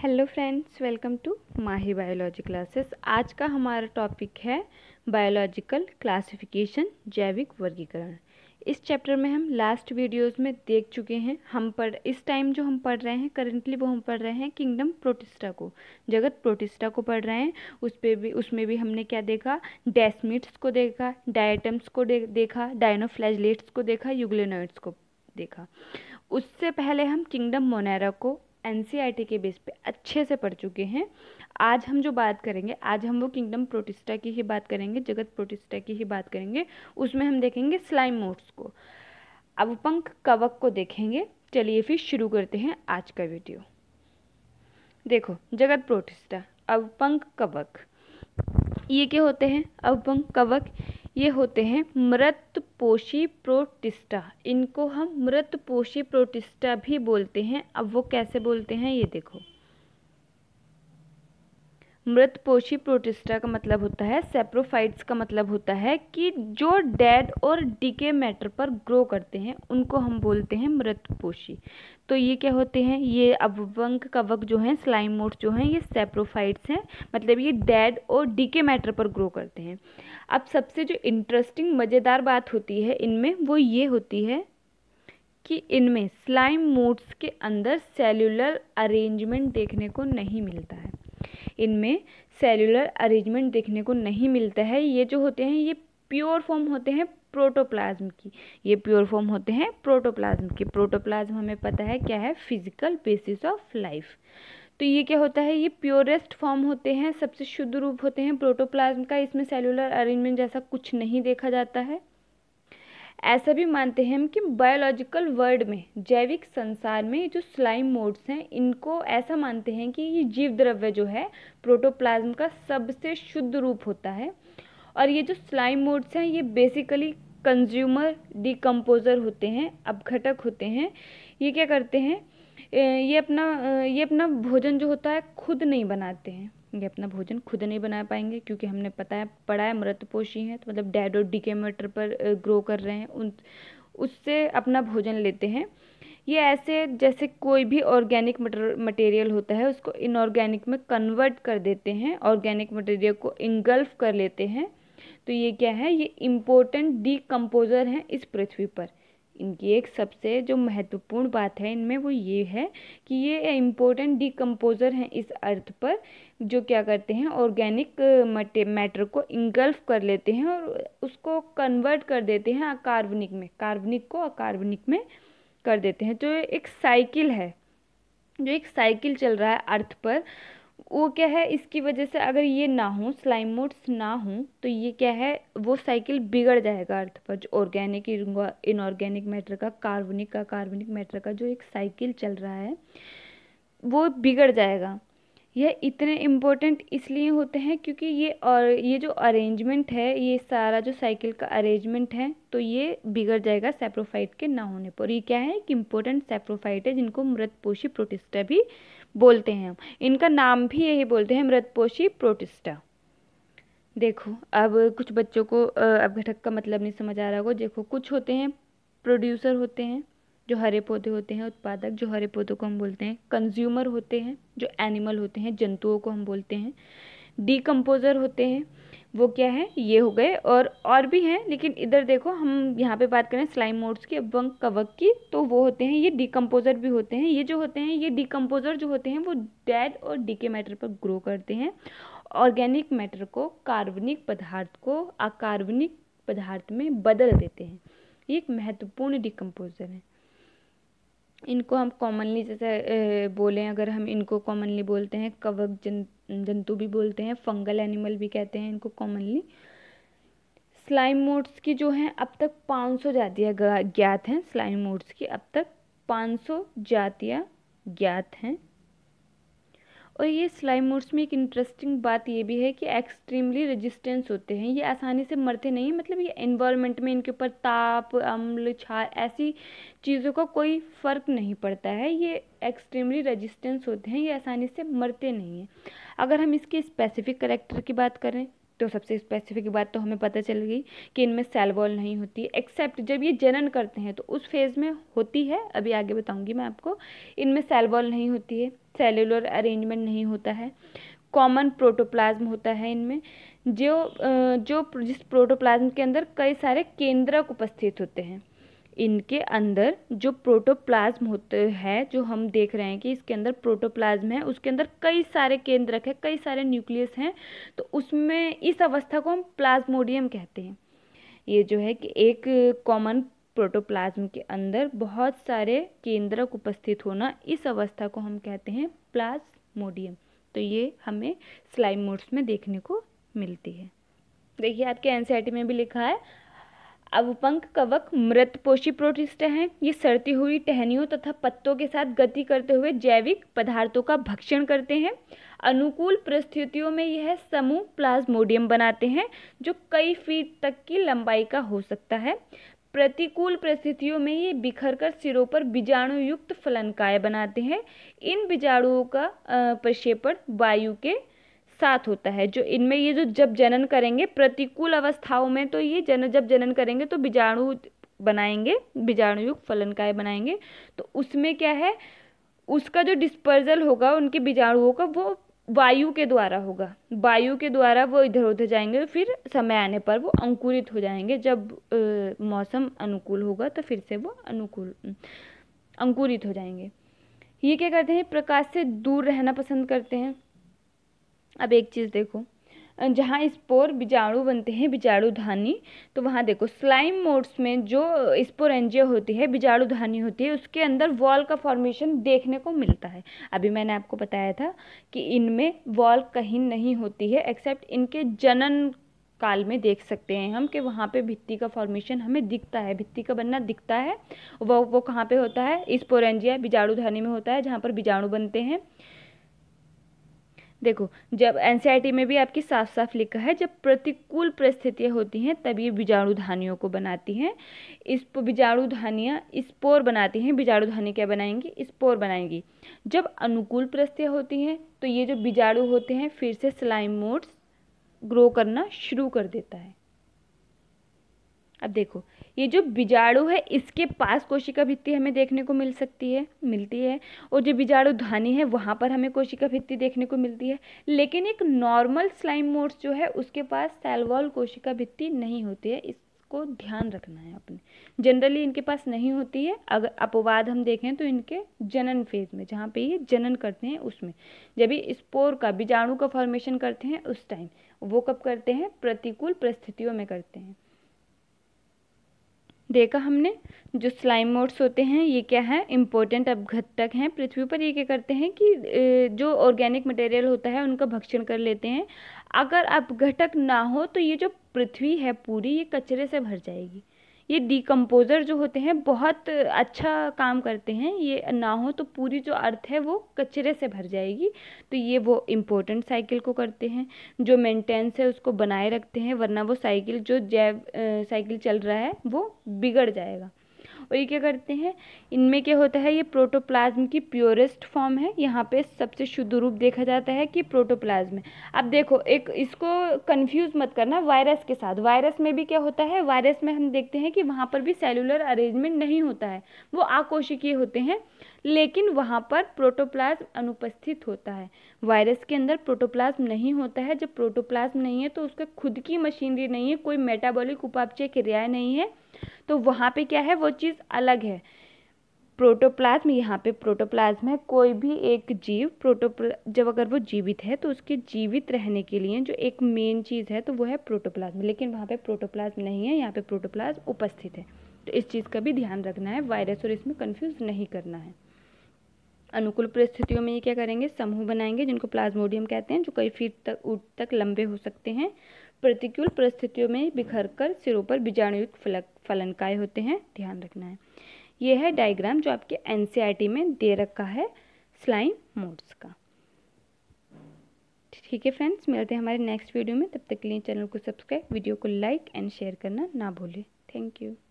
hello friends welcome to Mahi biology classes आज का हमारा टॉपिक है बायोलॉजिकल क्लासिफिकेशन जैविक वर्गीकरण इस चैप्टर में हम लास्ट वीडियोस में देख चुके हैं हम पढ़ इस टाइम जो हम पढ़ रहे हैं करेंटली वो हम पढ़ रहे हैं किंगडम प्रोटिस्टा को जगत प्रोटिस्टा को पढ़ रहे हैं उस पर भी उसमें भी हमने क्या देखा डेस्मिट्स को देखा डायटम्स को दे, देखा डायनोफ्लैजलेट्स को देखा यूग्लेनोइड्स को देखा उससे पहले हम किंगडम मोनेरा को एन के बेस पे अच्छे से पढ़ चुके हैं आज हम जो बात करेंगे आज हम वो किंगडम प्रोटिस्टा की ही बात करेंगे जगत प्रोटिस्टा की ही बात करेंगे उसमें हम देखेंगे स्लाइम मोड्स को अब अवपंख कवक को देखेंगे चलिए फिर शुरू करते हैं आज का वीडियो देखो जगत प्रोटिस्टा अवपंख कवक ये क्या होते हैं अवपंख कवक ये होते हैं मृतपोषी प्रोटिस्टा इनको हम मृतपोषी प्रोटिस्टा भी बोलते हैं अब वो कैसे बोलते हैं ये देखो मृतपोषी प्रोटिस्टा का मतलब होता है सेप्रोफाइट्स का मतलब होता है कि जो डेड और डीके मैटर पर ग्रो करते हैं उनको हम बोलते हैं मृतपोषी तो ये क्या होते हैं ये अवंक कवक जो हैं स्लाइम मोट जो हैं ये सेप्रोफाइट्स हैं मतलब ये डेड और डीके मैटर पर ग्रो करते हैं अब सबसे जो इंटरेस्टिंग मज़ेदार बात होती है इनमें वो ये होती है कि इनमें स्लाइम मोड्स के अंदर सेल्युलर अरेंजमेंट देखने को नहीं मिलता है इनमें सेलुलर अरेंजमेंट देखने को नहीं मिलता है ये जो होते हैं ये प्योर फॉर्म होते हैं प्रोटोप्लाज्म की ये प्योर फॉर्म होते हैं प्रोटोप्लाज्म की प्रोटोप्लाज्म हमें पता है क्या है फिजिकल बेसिस ऑफ लाइफ तो ये क्या होता है ये प्योरेस्ट फॉर्म होते हैं सबसे शुद्ध रूप होते हैं प्रोटोप्लाज्म का इसमें सेलुलर अरेंजमेंट जैसा कुछ नहीं देखा जाता है ऐसा भी मानते हैं हम कि बायोलॉजिकल वर्ल्ड में जैविक संसार में जो स्लाइम मोड्स हैं इनको ऐसा मानते हैं कि ये जीव द्रव्य जो है प्रोटोप्लाज्म का सबसे शुद्ध रूप होता है और ये जो स्लाइम मोड्स हैं ये बेसिकली कंज्यूमर डिकम्पोज़र होते हैं अपघटक होते हैं ये क्या करते हैं ये अपना ये अपना भोजन जो होता है खुद नहीं बनाते हैं ये अपना भोजन खुद नहीं बना पाएंगे क्योंकि हमने पता है पढ़ा है मृतपोषी हैं तो मतलब डेड और डिकेमीटर पर ग्रो कर रहे हैं उन उससे अपना भोजन लेते हैं ये ऐसे जैसे कोई भी ऑर्गेनिक मटेरियल होता है उसको इनऑर्गेनिक में कन्वर्ट कर देते हैं ऑर्गेनिक मटेरियल को इंगल्फ कर लेते हैं तो ये क्या है ये इम्पोर्टेंट डीकम्पोज़र हैं इस पृथ्वी पर इनकी एक सबसे जो महत्वपूर्ण बात है इनमें वो ये है कि ये इम्पोर्टेंट डिकम्पोज़र हैं इस अर्थ पर जो क्या करते हैं ऑर्गेनिक मैटर को इंगल्फ कर लेते हैं और उसको कन्वर्ट कर देते हैं अकार्बनिक में कार्बनिक को अकार्बनिक में कर देते हैं जो एक साइकिल है जो एक साइकिल चल रहा है अर्थ पर वो क्या है इसकी वजह से अगर ये ना हो स्लाइम मोड्स ना हो तो ये क्या है वो साइकिल बिगड़ जाएगा अर्थ पर जो ऑर्गेनिक इनऑर्गेनिक मैटर का कार्बनिक का कार्बनिक मैटर का जो एक साइकिल चल रहा है वो बिगड़ जाएगा यह इतने इम्पोर्टेंट इसलिए होते हैं क्योंकि ये और ये जो अरेंजमेंट है ये सारा जो साइकिल का अरेंजमेंट है तो ये बिगड़ जाएगा सेप्रोफाइट के ना होने पर ये क्या है एक इम्पोर्टेंट सेप्रोफाइट है जिनको मृत पोषी प्रोटिस्टा भी बोलते हैं हम इनका नाम भी यही बोलते हैं मृतपोषी प्रोटिस्टा देखो अब कुछ बच्चों को अब घटक का मतलब नहीं समझ आ रहा होगा देखो कुछ होते हैं प्रोड्यूसर होते हैं जो हरे पौधे होते हैं उत्पादक जो हरे पौधों को हम बोलते हैं कंज्यूमर होते हैं जो एनिमल होते हैं जंतुओं को हम बोलते हैं डीकम्पोज़र होते हैं वो क्या है ये हो गए और और भी हैं लेकिन इधर देखो हम यहाँ पे बात करें स्लाइम मोड्स की बंक कवक की तो वो होते हैं ये डिकम्पोजर भी होते हैं ये जो होते हैं ये डिकम्पोजर जो होते हैं वो डेड और डीके मैटर पर ग्रो करते हैं ऑर्गेनिक मैटर को कार्बनिक पदार्थ को अकार्बनिक पदार्थ में बदल देते हैं ये एक महत्वपूर्ण डिकम्पोजर है इनको हम कॉमनली जैसे बोलें अगर हम इनको कॉमनली बोलते हैं कवक जन जंतु भी बोलते हैं फंगल एनिमल भी कहते हैं इनको कॉमनली स्लाइम मोड्स की जो हैं अब तक 500 जातियाँ ज्ञात हैं स्लाइम मोड्स की अब तक 500 जातियाँ ज्ञात हैं और ये स्लाइम मोड्स में एक इंटरेस्टिंग बात ये भी है कि एक्सट्रीमली रेजिस्टेंस होते हैं ये आसानी से मरते नहीं हैं मतलब ये इन्वायरमेंट में इनके ऊपर ताप अम्ल छार ऐसी चीज़ों का को कोई फ़र्क नहीं पड़ता है ये एक्सट्रीमली रेजिस्टेंस होते हैं ये आसानी से मरते नहीं हैं अगर हम इसके स्पेसिफिक करेक्टर की बात करें तो सबसे स्पेसिफिक बात तो हमें पता चल गई कि इनमें सेल वॉल नहीं होती एक्सेप्ट जब ये जनन करते हैं तो उस फेज़ में होती है अभी आगे बताऊंगी मैं आपको इनमें सेल वॉल नहीं होती है सेलुलर अरेंजमेंट नहीं होता है कॉमन प्रोटोप्लाज्म होता है इनमें जो जो जिस प्रोटोप्लाज्म के अंदर कई सारे केंद्रक उपस्थित होते हैं इनके अंदर जो प्रोटोप्लाज्म होते हैं जो हम देख रहे हैं कि इसके अंदर प्रोटोप्लाज्म है उसके अंदर कई सारे केंद्रक है कई सारे न्यूक्लियस हैं तो उसमें इस अवस्था को हम प्लाज्मोडियम कहते हैं ये जो है कि एक कॉमन प्रोटोप्लाज्म के अंदर बहुत सारे केंद्रक उपस्थित होना इस अवस्था को हम कहते हैं प्लाज्मोडियम तो ये हमें स्लाइम मोड्स में देखने को मिलती है देखिए आपके एनसीईआरटी e में भी लिखा है अवपंक कवक मृत पोषी प्रोटिस्ट हैं ये सड़ती हुई टहनियों तथा पत्तों के साथ गति करते हुए जैविक पदार्थों का भक्षण करते हैं अनुकूल परिस्थितियों में यह समूह प्लाज्मोडियम बनाते हैं जो कई फीट तक की लंबाई का हो सकता है प्रतिकूल परिस्थितियों में ये बिखर कर सिरों पर बीजाणु युक्त फलनकाय बनाते हैं इन बीजाणुओं का प्रक्षेपण वायु के साथ होता है जो इनमें ये जो जब जनन करेंगे प्रतिकूल अवस्थाओं में तो ये जन जब जनन करेंगे तो बीजाणु बनाएंगे बीजाणु युक्त फलनकाय बनाएंगे तो उसमें क्या है उसका जो डिस्पर्जल होगा उनके बीजाणुओं का वो वायु के द्वारा होगा वायु के द्वारा वो इधर उधर जाएंगे फिर समय आने पर वो अंकुरित हो जाएंगे जब आ, मौसम अनुकूल होगा तो फिर से वो अनुकूल अंकुरित हो जाएंगे ये क्या करते हैं प्रकाश से दूर रहना पसंद करते हैं अब एक चीज़ देखो जहाँ स्पोर बीजाणु बनते हैं धानी तो वहाँ देखो स्लाइम मोड्स में जो स्पोरेंजिया होती है धानी होती है उसके अंदर वॉल का फॉर्मेशन देखने को मिलता है अभी मैंने आपको बताया था कि इनमें वॉल कहीं नहीं होती है एक्सेप्ट इनके जनन काल में देख सकते हैं हम कि वहाँ पे भित्ति का फॉर्मेशन हमें दिखता है भित्ति का बनना दिखता है वो वो कहाँ पे होता है इस स्पोरेंजिया बीजाणुधानी में होता है जहाँ पर बीजाणु बनते हैं देखो जब एन e में भी आपकी साफ साफ लिखा है जब प्रतिकूल परिस्थितियाँ होती हैं तब ये बीजाणु धानियों को बनाती हैं इस बीजाणु धानियाँ स्पोर बनाती हैं बीजाणु धानी क्या बनाएंगी स्पोर बनाएंगी जब अनुकूल परिस्थितियाँ होती हैं तो ये जो बीजाणु होते हैं फिर से स्लाइम मोड्स ग्रो करना शुरू कर देता है अब देखो ये जो बीजाणु है इसके पास कोशिका भित्ति हमें देखने को मिल सकती है मिलती है और जो बीजाणु धानी है वहाँ पर हमें कोशिका भित्ति देखने को मिलती है लेकिन एक नॉर्मल स्लाइम मोड्स जो है उसके पास सेलवॉल कोशिका भित्ति नहीं होती है इसको ध्यान रखना है अपने जनरली इनके पास नहीं होती है अगर अपवाद हम देखें तो इनके जनन फेज में जहाँ पे ये जनन करते हैं उसमें जब ये स्पोर का बीजाणु का फॉर्मेशन करते हैं उस टाइम वो कब करते हैं प्रतिकूल परिस्थितियों में करते हैं देखा हमने जो स्लाइम मोड्स होते हैं ये क्या है इम्पोर्टेंट अपघटक हैं पृथ्वी पर ये क्या करते हैं कि जो ऑर्गेनिक मटेरियल होता है उनका भक्षण कर लेते हैं अगर अपघटक ना हो तो ये जो पृथ्वी है पूरी ये कचरे से भर जाएगी ये डिकम्पोज़र जो होते हैं बहुत अच्छा काम करते हैं ये ना हो तो पूरी जो अर्थ है वो कचरे से भर जाएगी तो ये वो इम्पोर्टेंट साइकिल को करते हैं जो मेंटेनेंस है उसको बनाए रखते हैं वरना वो साइकिल जो जैव साइकिल चल रहा है वो बिगड़ जाएगा और ये क्या करते हैं इनमें क्या होता है ये प्रोटोप्लाज्म की प्योरेस्ट फॉर्म है यहाँ पे सबसे शुद्ध रूप देखा जाता है कि प्रोटोप्लाज्म है अब देखो एक इसको कन्फ्यूज़ मत करना वायरस के साथ वायरस में भी क्या होता है वायरस में हम देखते हैं कि वहाँ पर भी सेलुलर अरेंजमेंट नहीं होता है वो आकोशिकीय होते हैं लेकिन वहाँ पर प्रोटोप्लाज्म अनुपस्थित होता है वायरस के अंदर प्रोटोप्लाज्म नहीं होता है जब प्रोटोप्लाज्म नहीं है तो उसका खुद की मशीनरी नहीं है कोई मेटाबॉलिक उपापचय क्रिया नहीं है तो वहाँ पे क्या है वो चीज़ अलग है प्रोटोप्लाज्म यहाँ पे प्रोटोप्लाज्म है कोई भी एक जीव प्रोटोप्ला जब अगर वो जीवित है तो उसके जीवित रहने के लिए जो एक मेन चीज़ है तो वो है प्रोटोप्लाज्म लेकिन वहाँ पे प्रोटोप्लाज्म नहीं है यहाँ पे प्रोटोप्लाज्म उपस्थित है तो इस चीज़ का भी ध्यान रखना है वायरस और इसमें कंफ्यूज नहीं करना है अनुकूल परिस्थितियों में ये क्या करेंगे समूह बनाएंगे जिनको प्लाज्मोडियम कहते हैं जो कई फीट तक ऊट तक लंबे हो सकते हैं प्रतिकूल परिस्थितियों में बिखर कर सिरों पर बीजाणुयुक्त फलक फलनकाय होते हैं ध्यान रखना है यह है डायग्राम जो आपके एन e में दे रखा है स्लाइम मोड्स का ठीक है फ्रेंड्स मिलते हैं हमारे नेक्स्ट वीडियो में तब तक के लिए चैनल को सब्सक्राइब वीडियो को लाइक एंड शेयर करना ना भूलें थैंक यू